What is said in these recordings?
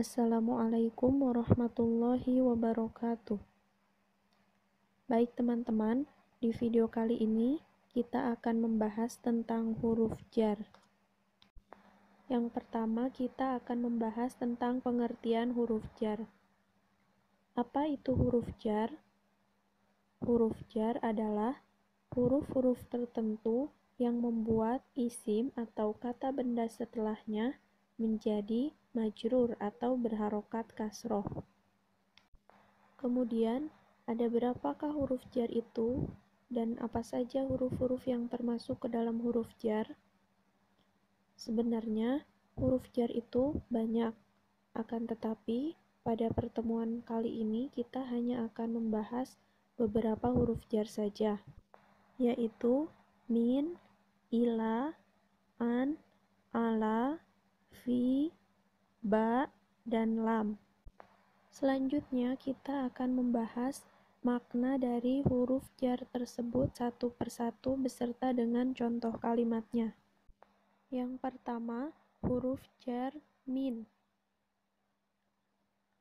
Assalamualaikum warahmatullahi wabarakatuh. Baik teman-teman, di video kali ini kita akan membahas tentang huruf jar. Yang pertama, kita akan membahas tentang pengertian huruf jar. Apa itu huruf jar? Huruf jar adalah huruf-huruf tertentu yang membuat isim atau kata benda setelahnya menjadi majrur atau berharokat kasroh. Kemudian, ada berapakah huruf jar itu dan apa saja huruf-huruf yang termasuk ke dalam huruf jar? Sebenarnya, huruf jar itu banyak. Akan tetapi, pada pertemuan kali ini kita hanya akan membahas beberapa huruf jar saja, yaitu min, ila, an, ala, fi, ba, dan lam. Selanjutnya kita akan membahas makna dari huruf jar tersebut satu persatu beserta dengan contoh kalimatnya. Yang pertama, huruf jar min.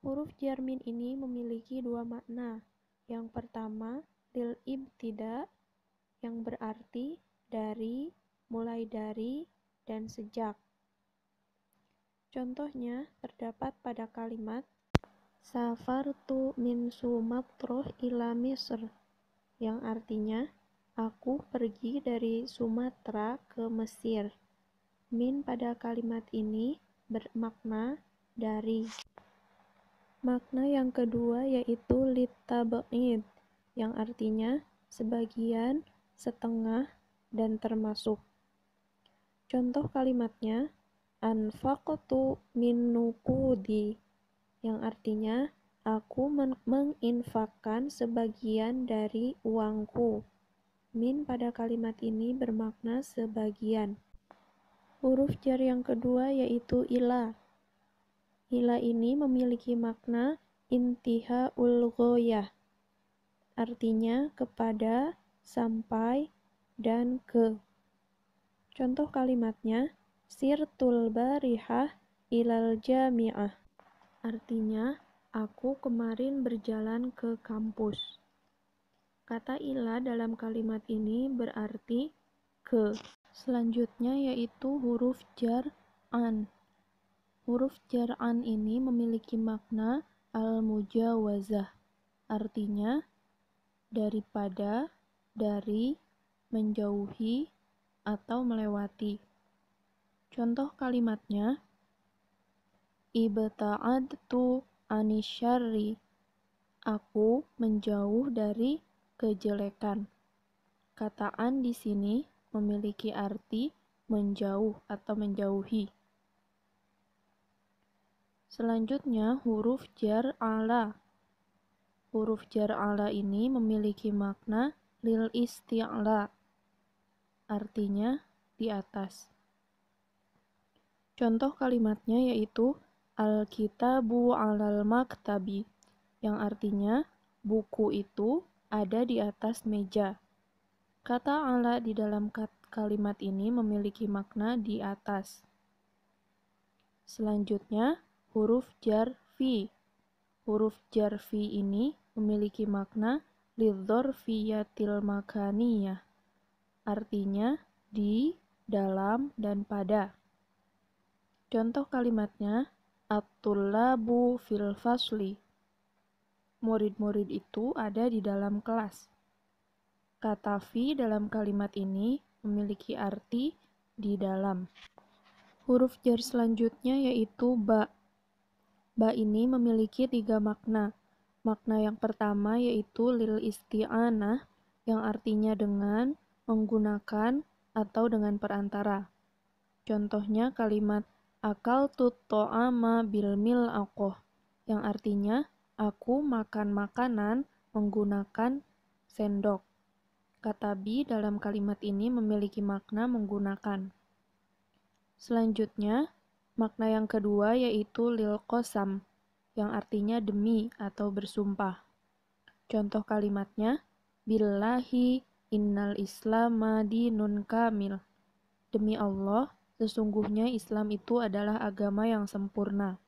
Huruf jar min ini memiliki dua makna. Yang pertama, lil tidak, yang berarti dari, mulai dari, dan sejak. Contohnya terdapat pada kalimat safar tu min Sumatroh ila Misr yang artinya aku pergi dari Sumatera ke Mesir. Min pada kalimat ini bermakna dari. Makna yang kedua yaitu litaba'id yang artinya sebagian, setengah, dan termasuk. Contoh kalimatnya, anfaqtu min nuqudi yang artinya aku men menginfakkan sebagian dari uangku. Min pada kalimat ini bermakna sebagian. Huruf jar yang kedua yaitu ila. Ila ini memiliki makna intiha ulgoyah, artinya kepada, sampai, dan ke. Contoh kalimatnya, Sirtul barihah ilal jami'ah. Artinya, aku kemarin berjalan ke kampus. Kata ila dalam kalimat ini berarti ke. Selanjutnya yaitu huruf jar an. Huruf jar an ini memiliki makna al-mujawazah. Artinya daripada, dari, menjauhi, atau melewati. Contoh kalimatnya, Ibta'adtu anisyari. Aku menjauh dari kejelekan. Kataan di sini memiliki arti menjauh atau menjauhi. Selanjutnya huruf jar ala. Huruf jar ala ini memiliki makna lil isti'la. Artinya di atas. Contoh kalimatnya yaitu Al-Kitabu alal maktabi, yang artinya buku itu ada di atas meja. Kata ala di dalam kalimat ini memiliki makna di atas. Selanjutnya, huruf jar fi. Huruf jar fi ini memiliki makna lidhorfiyatil makaniyah. Artinya, di, dalam, dan pada. Contoh kalimatnya, At-tulabu fil Murid-murid itu ada di dalam kelas. Kata fi dalam kalimat ini memiliki arti di dalam. Huruf jar selanjutnya yaitu ba. Ba ini memiliki tiga makna. Makna yang pertama yaitu lil isti'anah yang artinya dengan, menggunakan, atau dengan perantara. Contohnya kalimat akal ama bil mil aku, yang artinya aku makan makanan menggunakan sendok. Kata bi dalam kalimat ini memiliki makna menggunakan. Selanjutnya, makna yang kedua yaitu lil kosam, yang artinya demi atau bersumpah. Contoh kalimatnya, billahi innal islama dinun kamil. Demi Allah, Sesungguhnya Islam itu adalah agama yang sempurna.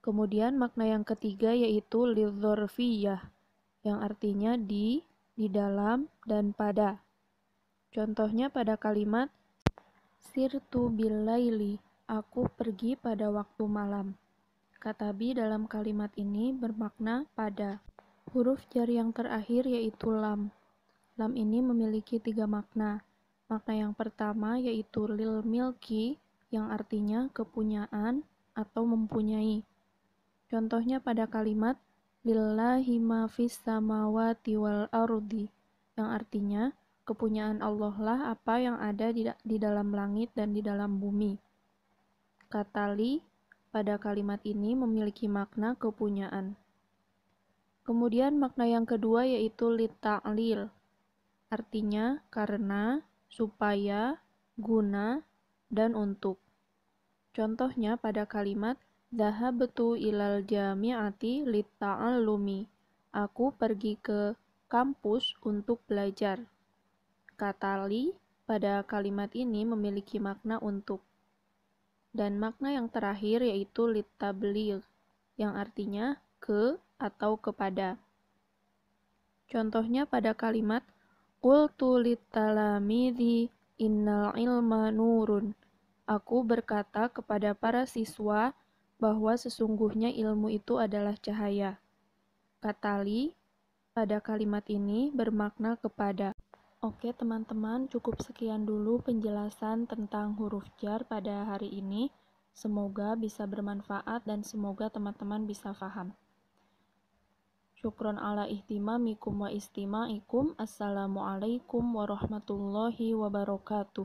Kemudian makna yang ketiga yaitu lidzorfiyah, yang artinya di, di dalam, dan pada. Contohnya pada kalimat, Sirtu bilaili, aku pergi pada waktu malam. Kata bi dalam kalimat ini bermakna pada. Huruf jar yang terakhir yaitu lam. Lam ini memiliki tiga makna, Makna yang pertama yaitu lil milki yang artinya kepunyaan atau mempunyai. Contohnya pada kalimat lillahi ma fis samawati wal ardi yang artinya kepunyaan Allah lah apa yang ada di, di dalam langit dan di dalam bumi. Kata li pada kalimat ini memiliki makna kepunyaan. Kemudian makna yang kedua yaitu lita'lil, artinya karena supaya, guna, dan untuk. Contohnya pada kalimat Zahabtu ilal jami'ati lumi, Aku pergi ke kampus untuk belajar. Kata li pada kalimat ini memiliki makna untuk. Dan makna yang terakhir yaitu litabligh yang artinya ke atau kepada. Contohnya pada kalimat Qultu litalamidhi innal ilma nurun. Aku berkata kepada para siswa bahwa sesungguhnya ilmu itu adalah cahaya. Katali pada kalimat ini bermakna kepada. Oke teman-teman, cukup sekian dulu penjelasan tentang huruf jar pada hari ini. Semoga bisa bermanfaat dan semoga teman-teman bisa paham. Syukron ala ihtimamikum wa istima'ikum. Assalamualaikum warahmatullahi wabarakatuh.